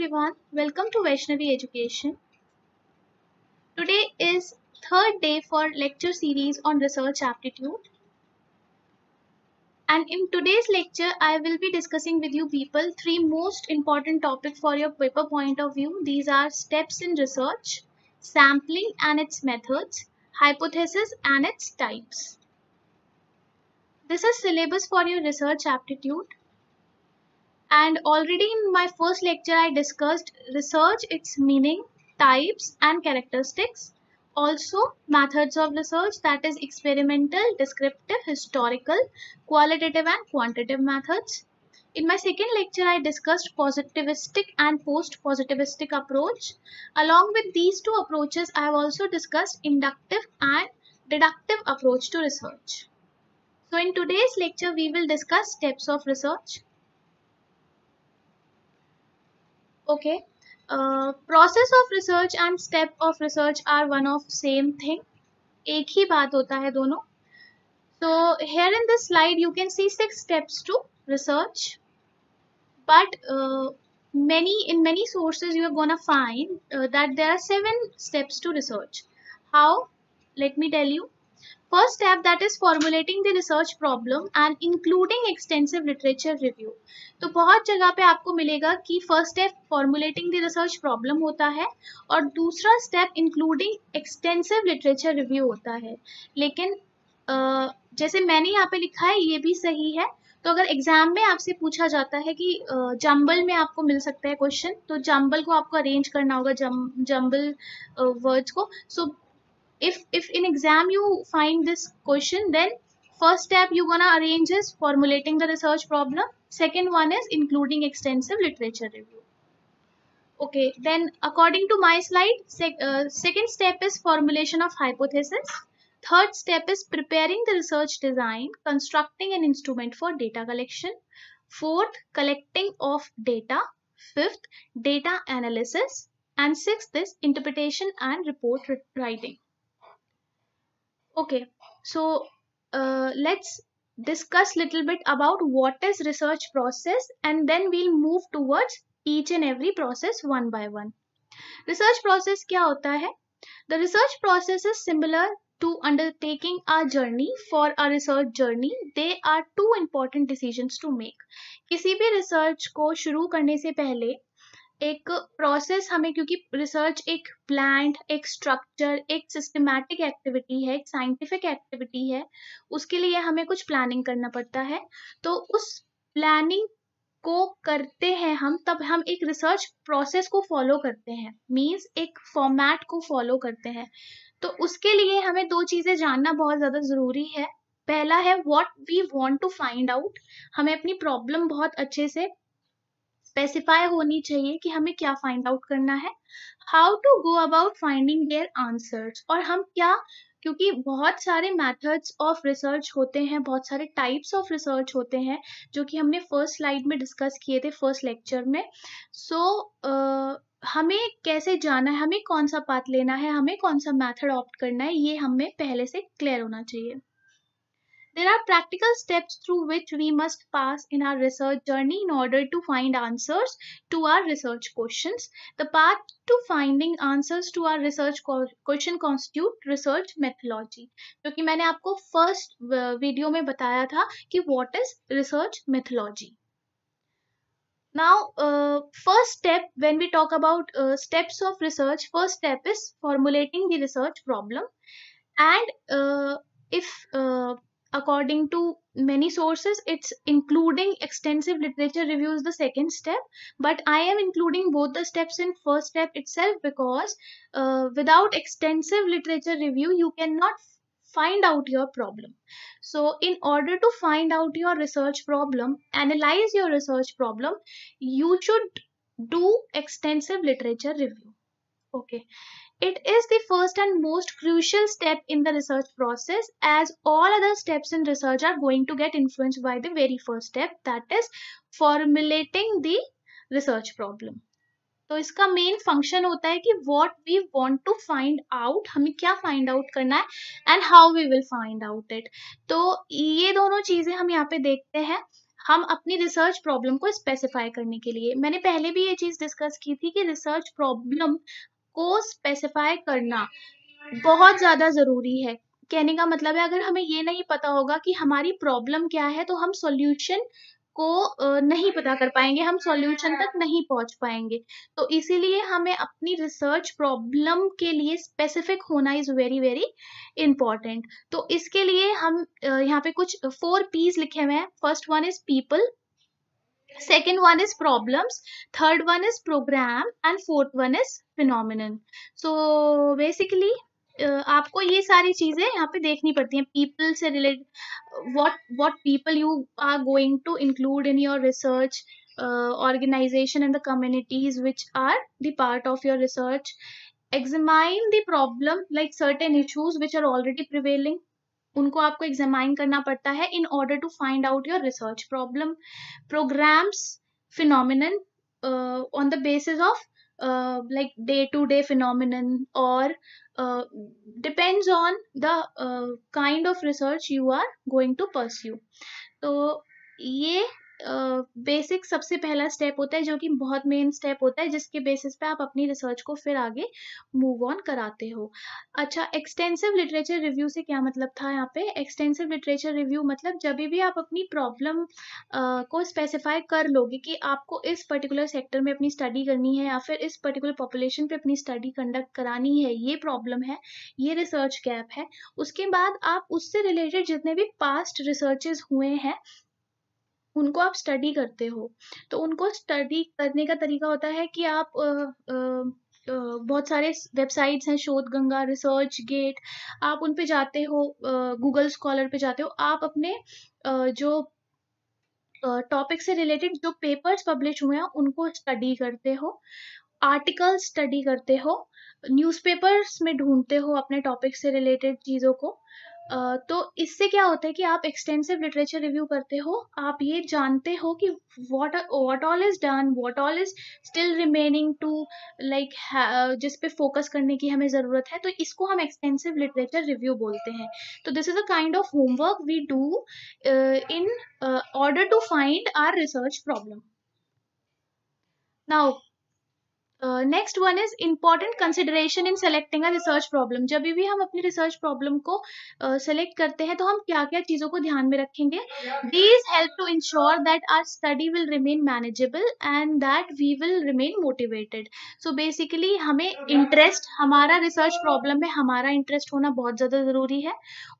everyone, welcome to Vaishnavi Education. Today is third day for lecture series on research aptitude. And in today's lecture, I will be discussing with you people three most important topics for your paper point of view. These are steps in research, sampling and its methods, hypothesis and its types. This is syllabus for your research aptitude and already in my first lecture I discussed research, its meaning, types and characteristics. Also methods of research that is experimental, descriptive, historical, qualitative and quantitative methods. In my second lecture, I discussed positivistic and post-positivistic approach. Along with these two approaches, I have also discussed inductive and deductive approach to research. So in today's lecture, we will discuss steps of research. okay uh, process of research and step of research are one of same thing एक ही बात होता है दोनों so here in this slide you can see six steps to research but uh, many in many sources you are gonna find uh, that there are seven steps to research how let me tell you First step that is formulating the research problem and including extensive literature review. तो बहुत जगह पे आपको मिलेगा कि first step formulating the research problem होता है और दूसरा step including extensive literature review होता है लेकिन Uh, जैसे मैंने यहाँ पे लिखा है ये भी सही है तो अगर एग्जाम में आपसे पूछा जाता है कि जंबल में आपको मिल सकता है क्वेश्चन तो जंबल को आपको अरेंज करना होगा जंबल वर्ड्स को so if if in exam you find this question then first step you're gonna arrange is formulating the research problem second one is including extensive literature review okay then according to my slide sec, uh, second step is formulation of hypothesis third step is preparing the research design constructing an instrument for data collection fourth collecting of data fifth data analysis and sixth is interpretation and report writing okay so uh, let's discuss little bit about what is research process and then we'll move towards each and every process one by one research process kya hota hai the research process is similar to undertaking a journey for a research journey there are two important decisions to make kisi bhi research ko shuru karne se pehle एक process हमें क्योंकि research एक plant एक structure एक systematic activity है एक scientific activity है उसके लिए हमें कुछ प्लानिंग करना पड़ता है तो उस प्लानिंग को करते हैं हम तब हम एक रिसर्च प्रोसेस को फॉलो करते हैं मीन्स एक फॉर्मेट को फॉलो करते हैं तो उसके लिए हमें दो चीज़ें जानना बहुत ज़्यादा ज़रूरी है पहला है what we want to find out हमें अपनी प्रॉब्लम बहुत अच्छे से स्पेसिफाई होनी चाहिए कि हमें क्या फाइंड आउट करना है how to go about finding their answers और हम क्या क्योंकि बहुत सारे मेथड्स ऑफ रिसर्च होते हैं बहुत सारे टाइप्स ऑफ रिसर्च होते हैं जो कि हमने फर्स्ट स्लाइड में डिस्कस किए थे फर्स्ट लेक्चर में सो so, uh, हमें कैसे जाना है हमें कौन सा पाथ लेना है हमें कौन सा मेथड ऑप्ट करना है ये हमें पहले से क्लियर होना चाहिए There are practical steps through which we must pass in our research journey in order to find answers to our research questions. The path to finding answers to our research question constitute research methodology जो कि मैंने आपको first video uh, में बताया था कि what is research methodology. now uh, first step when we talk about uh, steps of research first step is formulating the research problem and uh, if uh, according to many sources it's including extensive literature reviews the second step but i am including both the steps in first step itself because uh, without extensive literature review you cannot find out your problem so in order to find out your research problem analyze your research problem you should do extensive literature review okay It is the first and most crucial step in the research process as all other steps in research are going to get influenced by the very first step that is formulating the research problem. तो इसका main function होता है कि what we want to find out हमें क्या find out करना है and how we will find out it तो ये दोनों चीज़ें हम यहाँ पे देखते हैं हम अपनी रिसर्च प्रॉब्लम को स्पेसिफाई करने के लिए मैंने पहले भी ये चीज़ डिस्कस की थी कि रिसर्च प्रॉब्लम को स्पेसिफाई करना बहुत ज़्यादा ज़रूरी है कहने का मतलब है अगर हमें ये नहीं पता होगा कि हमारी प्रॉब्लम क्या है तो हम सॉल्यूशन को नहीं पता कर पाएंगे हम सॉल्यूशन तक नहीं पहुंच पाएंगे तो इसीलिए हमें अपनी रिसर्च प्रॉब्लम के लिए स्पेसिफिक होना इज वेरी वेरी इंपॉर्टेंट तो इसके लिए हम यहाँ पे कुछ फोर पीज लिखे हुए हैं first one is people second one is problems third one is program and fourth one is phenomenon so basically Uh, आपको ये सारी चीजें यहाँ पे देखनी पड़ती हैं पीपल से relate what what people you are going to include in your research organization and the communities which are the part of your research examine the problem like certain issues which are already prevailing उनको आपको examine करना पड़ता है in order to find out your research problem programs phenomena on the basis of like day to day phenomena और depends on the kind of research you are going to pursue तो ये basic uh, सबसे पहला step होता है जो कि बहुत मेन स्टेप होता है जिसके बेसिस पे आप अपनी रिसर्च को फिर आगे मूव ऑन कराते हो अच्छा एक्सटेंसिव लिटरेचर रिव्यू से क्या मतलब था यहाँ पे एक्सटेंसिव लिटरेचर रिव्यू मतलब जब भी आप अपनी प्रॉब्लम uh, को स्पेसिफाई कर लोगे कि आपको इस पर्टिकुलर सेक्टर में अपनी स्टडी करनी है या फिर इस पर्टिकुलर पॉपुलेशन पे अपनी स्टडी कंडक्ट करानी है ये प्रॉब्लम है ये रिसर्च गैप है उसके बाद आप उससे रिलेटेड जितने भी पास्ट रिसर्चेज हुए हैं उनको आप स्टडी करते हो तो उनको स्टडी करने का तरीका होता है कि आप आ, आ, बहुत सारे वेबसाइट्स हैं शोध गंगा रिसर्च गेट आप उन पे जाते हो गूगल स्कॉलर पे जाते हो आप अपने जो टॉपिक से रिलेटेड जो पेपर्स पब्लिश हुए हैं उनको स्टडी करते हो आर्टिकल स्टडी करते हो न्यूज़पेपर्स में ढूंढते हो अपने टॉपिक से रिलेटेड चीज़ों को तो इससे क्या होता है कि आप एक्सटेंसिव लिटरेचर रिव्यू करते हो आप ये जानते हो कि what what all is done what all is still remaining to like जिस पे फोकस करने की हमें ज़रूरत है तो इसको हम एक्सटेंसिव लिटरेचर रिव्यू बोलते हैं तो this is a kind of homework we do in order to find our research problem now next one is important consideration in selecting a research problem जब भी हम अपनी रिसर्च प्रॉब्लम को select uh, करते हैं तो हम क्या क्या चीज़ों को ध्यान में रखेंगे these help to ensure that our study will remain manageable and that we will remain motivated so basically हमें इंटरेस्ट हमारा रिसर्च प्रॉब्लम में हमारा इंटरेस्ट होना बहुत ज़्यादा ज़रूरी है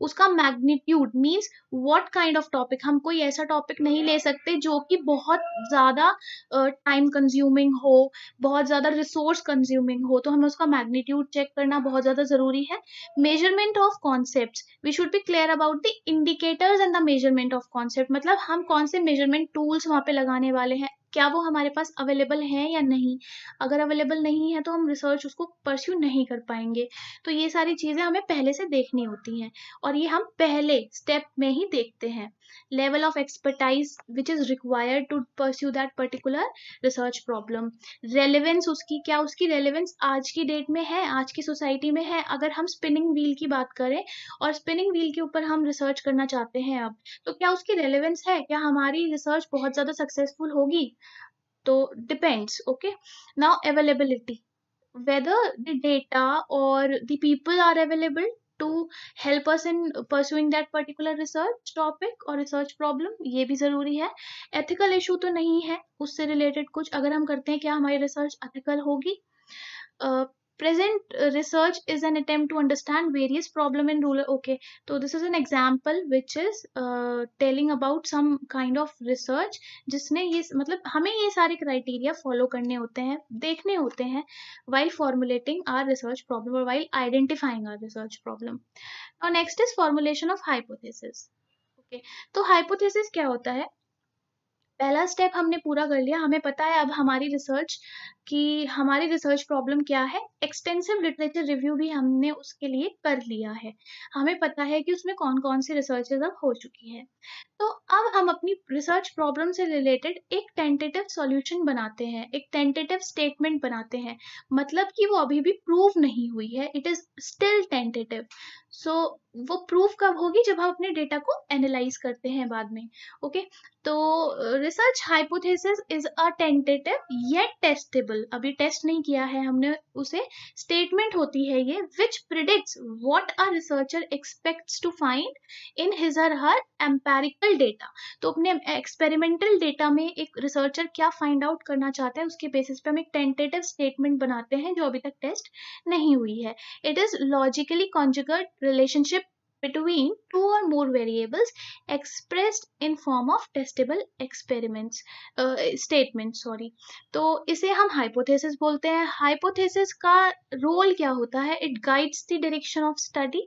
उसका magnitude means what kind of topic हम कोई ऐसा टॉपिक नहीं ले सकते जो कि बहुत ज़्यादा टाइम uh, कंज्यूमिंग हो बहुत ज़्यादा ज़्यादा रिसोर्स कंज्यूमिंग हो तो हमें उसका मैग्नीट्यूड चेक करना बहुत ज़्यादा ज़रूरी है measurement of concept we should be clear about the indicators and the measurement of concept मतलब हम कौन से मेजरमेंट टूल्स वहाँ पे लगाने वाले हैं क्या वो हमारे पास अवेलेबल है या नहीं अगर अवेलेबल नहीं है तो हम रिसर्च उसको परस्यू नहीं कर पाएंगे तो ये सारी चीज़ें हमें पहले से देखनी होती हैं और ये हम पहले स्टेप में ही देखते हैं level of expertise which is required to pursue that particular research problem relevance उसकी क्या उसकी रेलिवेंस आज की डेट में है आज की सोसाइटी में है अगर हम स्पिनिंग व्हील की बात करें और स्पिनिंग व्हील के ऊपर हम रिसर्च करना चाहते हैं अब तो क्या उसकी रेलिवेंस है क्या हमारी रिसर्च बहुत ज़्यादा सक्सेसफुल होगी So depends. Okay. Now availability. Whether the data or the people are available to help us in pursuing that particular research topic or research problem ये भी ज़रूरी है ethical issue तो नहीं है उससे related कुछ अगर हम करते हैं क्या हमारी research ethical होगी uh, Present research is an attempt to understand various problem in rural. Okay, so this is an example which is uh, telling about some kind of research जिसने ye matlab hame ye sare criteria follow karne hote hain dekhne hote hain while formulating our research problem or while identifying our research problem. Now next is formulation of hypothesis. Okay, तो hypothesis kya hota hai पहला step हमने पूरा कर लिया हमें पता है अब हमारी रिसर्च कि हमारी रिसर्च प्रॉब्लम क्या है एक्सटेंसिव लिटरेचर रिव्यू भी हमने उसके लिए कर लिया है हमें पता है कि उसमें कौन कौन सी रिसर्चेज अब हो चुकी है तो अब हम अपनी रिसर्च प्रॉब्लम से रिलेटेड एक टेंटेटिव सॉल्यूशन बनाते हैं एक टेंटेटिव स्टेटमेंट बनाते हैं मतलब कि वो अभी भी प्रूव नहीं हुई है it is still tentative so वो प्रूफ कब होगी जब हम अपने डेटा को एनालाइज करते हैं बाद में ओके okay? तो research hypothesis is a tentative yet testable अभी टेस्ट नहीं किया है हमने उसे स्टेटमेंट होती है ये which predict what a researcher expects to find in his her her empirical data तो अपने एक्सपेरिमेंटल डेटा में एक रिसर्चर क्या फाइंड आउट करना चाहता है उसके बेसिस पे हम एक टेंटेटिव स्टेटमेंट बनाते हैं जो अभी तक टेस्ट नहीं हुई है it is logically conjectured relationship between two or more variables expressed in form of testable experiments uh, statement sorry तो इसे हम hypothesis बोलते हैं hypothesis का role क्या होता है it guides the direction of study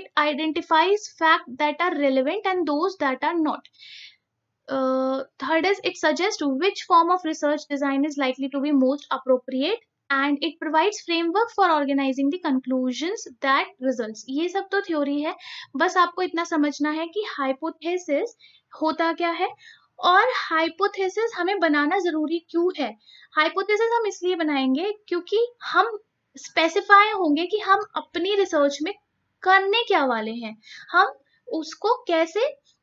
it identifies fact that are relevant and those that are not uh, third is it suggests which form of research design is likely to be most appropriate and it provides framework for organizing the conclusion that result ये सब तो theory है बस आपको इतना समझना है कि हाइपोथेसिस होता क्या है और हाइपोथेसिस हमें बनाना जरूरी क्यों है हाइपोथेसिस हम इसलिए बनाएंगे क्योंकि हम स्पेसिफाई होंगे कि हम अपनी रिसर्च में करने क्या वाले हैं हम उसको कैसे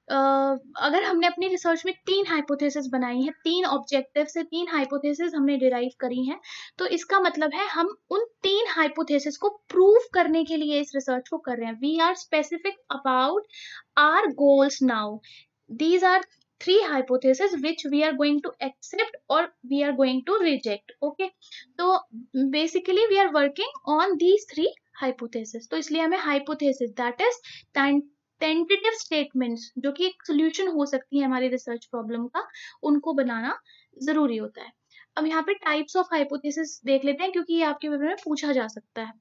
Uh, अगर हमने अपनी रिसर्च में तीन हाइपोथेसिस बनाई है तीन ऑब्जेक्टिव से तीन हाइपोथेसिस हमने डिराइव करी हैं तो इसका मतलब है हम उन तीन हाइपोथेसिस को प्रूव करने के लिए इस रिसर्च को कर रहे हैं we are specific about our goals now these are three hypothesis which we are going to accept और we are going to reject okay तो basically we are working on these three hypothesis तो इसलिए हमें hypothesis that is tentative statements जो कि एक solution हो सकती है हमारी रिसर्च प्रॉब्लम का उनको बनाना जरूरी होता है अब यहाँ पे टाइप्स ऑफ हाइपोथेसिस देख लेते हैं क्योंकि ये आपके पेपर में पूछा जा सकता है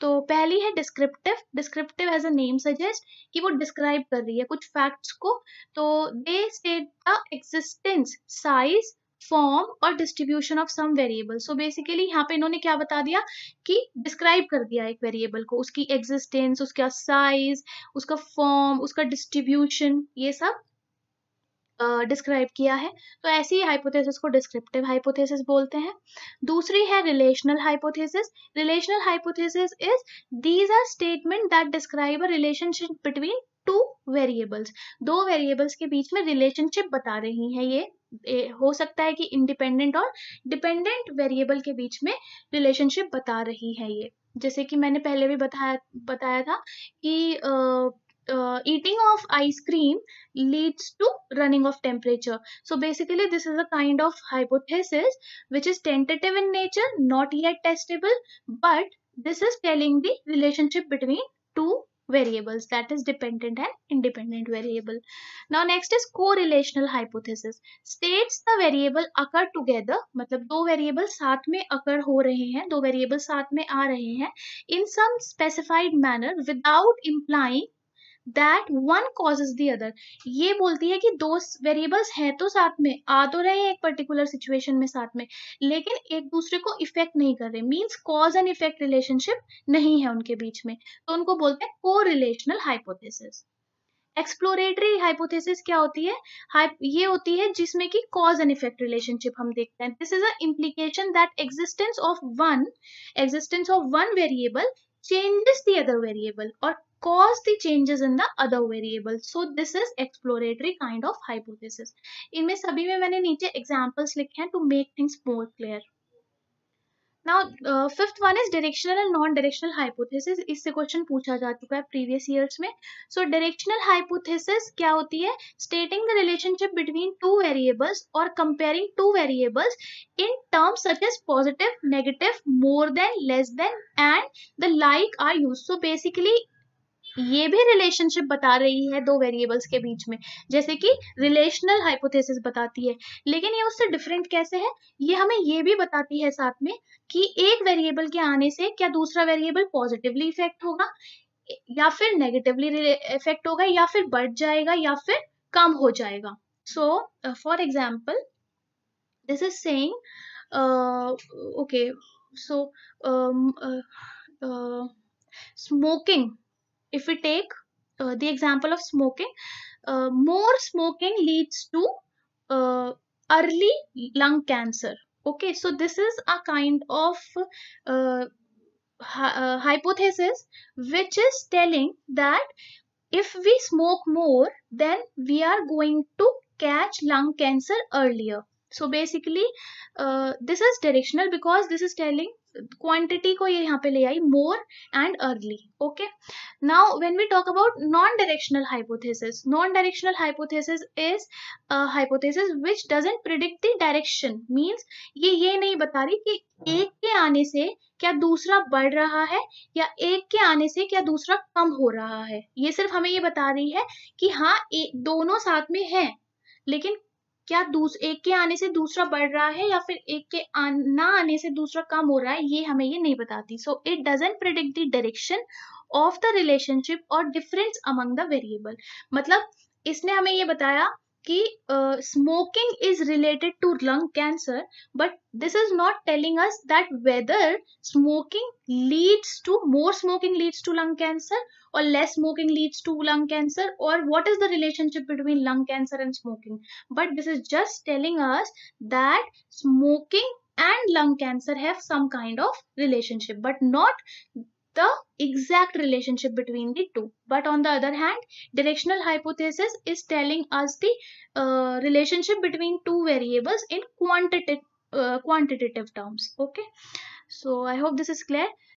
तो पहली है descriptive descriptive as a name suggest कि वो डिस्क्राइब कर रही है कुछ फैक्ट्स को तो they state the existence size form और distribution of some variable so basically यहाँ पे इन्होंने क्या बता दिया कि डिस्क्राइब कर दिया एक वेरिएबल को उसकी एग्जिस्टेंस उसका साइज उसका फॉर्म उसका डिस्ट्रीब्यूशन ये सब डिस्क्राइब uh, किया है तो ऐसी हाइपोथेसिस को डिस्क्रिप्टिव हाइपोथेसिस बोलते हैं दूसरी है relational hypothesis relational hypothesis is these are statement that describe a relationship between two variables दो वेरिएबल्स के बीच में रिलेशनशिप बता रही है ये हो सकता है कि इंडिपेंडेंट और डिपेंडेंट वेरिएबल के बीच में रिलेशनशिप बता रही है ये जैसे कि मैंने पहले भी बताया बताया था कि eating of ice cream leads to running of temperature so basically this is a kind of hypothesis which is tentative in nature not yet testable but this is telling the relationship between two variables that is dependent and independent variable. Now next is correlational hypothesis. States the variable occur together matlab do variable sath mein occur ho rahe hain do variable sath mein aa rahe hain in some specified manner without implying that one causes the other ये बोलती है कि दो variables हैं तो साथ में आ तो रहे हैं एक पर्टिकुलर सिचुएशन में साथ में लेकिन एक दूसरे को इफेक्ट नहीं कर रहे means cause and effect relationship नहीं है उनके बीच में तो उनको बोलते हैं को रिलेशनल हाइपोथेसिस एक्सप्लोरेटरी हाइपोथेसिस क्या होती है ये होती है जिसमें कि कॉज एंड इफेक्ट रिलेशनशिप हम देखते हैं this is a implication that existence of one existence of one variable changes the other variable और cause the changes in the other variable. So this is exploratory kind of hypothesis. इनमें सभी में मैंने नीचे examples लिखे हैं to make things more clear. Now uh, fifth one is directional and non-directional hypothesis. इससे question पूछा जा चुका है previous years में. So directional hypothesis क्या Stating the relationship between two variables or comparing two variables in terms such as positive, negative, more than, less than, and the like are used. So basically ये भी relationship बता रही है दो variables के बीच में जैसे कि रिलेशनल हाइपोथेसिस बताती है लेकिन ये उससे डिफरेंट कैसे है ये हमें ये भी बताती है साथ में कि एक वेरिएबल के आने से क्या दूसरा वेरिएबल पॉजिटिवली इफेक्ट होगा या फिर नेगेटिवली इफेक्ट होगा या फिर बढ़ जाएगा या फिर कम हो जाएगा so for example this is saying okay so smoking if we take uh, the example of smoking, uh, more smoking leads to uh, early lung cancer. Okay, so this is a kind of uh, uh, hypothesis which is telling that if we smoke more, then we are going to catch lung cancer earlier. So basically, uh, this is directional because this is telling quantity को ये यहाँ पे ले आई more and early okay now when we talk about non directional hypothesis non directional hypothesis is hypothesis which doesn't predict the direction means ये ये नहीं बता रही कि एक के आने से क्या दूसरा बढ़ रहा है या एक के आने से क्या दूसरा कम हो रहा है ये सिर्फ हमें ये बता रही है कि हाँ दोनों साथ में है लेकिन क्या एक के आने से दूसरा बढ़ रहा है या फिर एक के ना आने से दूसरा कम हो रहा है ये हमें ये नहीं बताती so it doesn't predict the direction of the relationship और डिफरेंस अमंग द वेरिएबल मतलब इसने हमें ये बताया smoking is related to lung cancer but this is not telling us that whether smoking leads to more smoking leads to lung cancer or less smoking leads to lung cancer or what is the relationship between lung cancer and smoking but this is just telling us that smoking and lung cancer have some kind of relationship but not the exact relationship between the two. But on the other hand, directional hypothesis is telling us the uh, relationship between two variables in quantitative, uh, quantitative terms. Okay. So I hope this is clear.